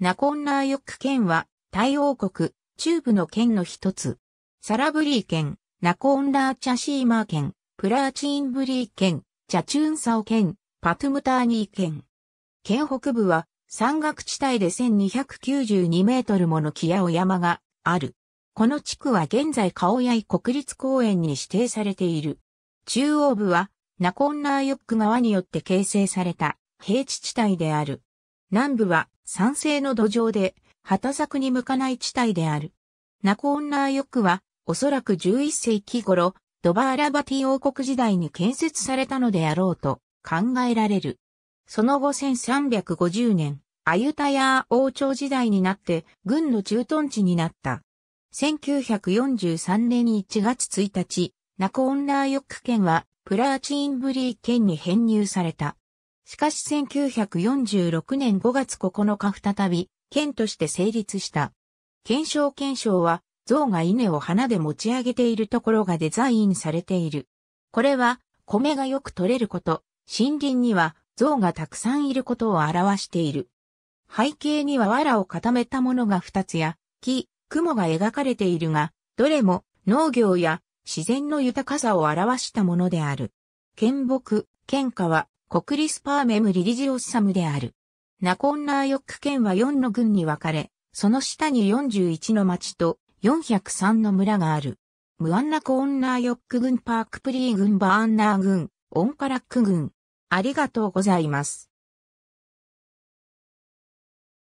ナコンナーヨック県は、タイ王国、中部の県の一つ。サラブリー県、ナコンラーチャシーマー県、プラーチンブリー県、チャチューンサオ県、パトゥムターニー県。県北部は、山岳地帯で1292メートルもの木やお山がある。この地区は現在顔屋国立公園に指定されている。中央部は、ナコンナーヨック川によって形成された平地地帯である。南部は酸性の土壌で、畑作に向かない地帯である。ナコオンナーヨクは、おそらく11世紀頃、ドバーラバティ王国時代に建設されたのであろうと考えられる。その後1350年、アユタヤー王朝時代になって軍の駐屯地になった。1943年1月1日、ナコオンナーヨック県はプラーチインブリー県に編入された。しかし1946年5月9日再び、県として成立した。検証検証は、象が稲を花で持ち上げているところがデザインされている。これは、米がよく取れること、森林には象がたくさんいることを表している。背景には藁を固めたものが2つや、木、雲が描かれているが、どれも農業や自然の豊かさを表したものである。県木、県川、国立パーメムリリジオッサムである。ナコンナーヨック県は4の郡に分かれ、その下に41の町と403の村がある。ムアンナコーンナーヨック郡パークプリー郡バーンナー郡、オンカラック郡。ありがとうございます。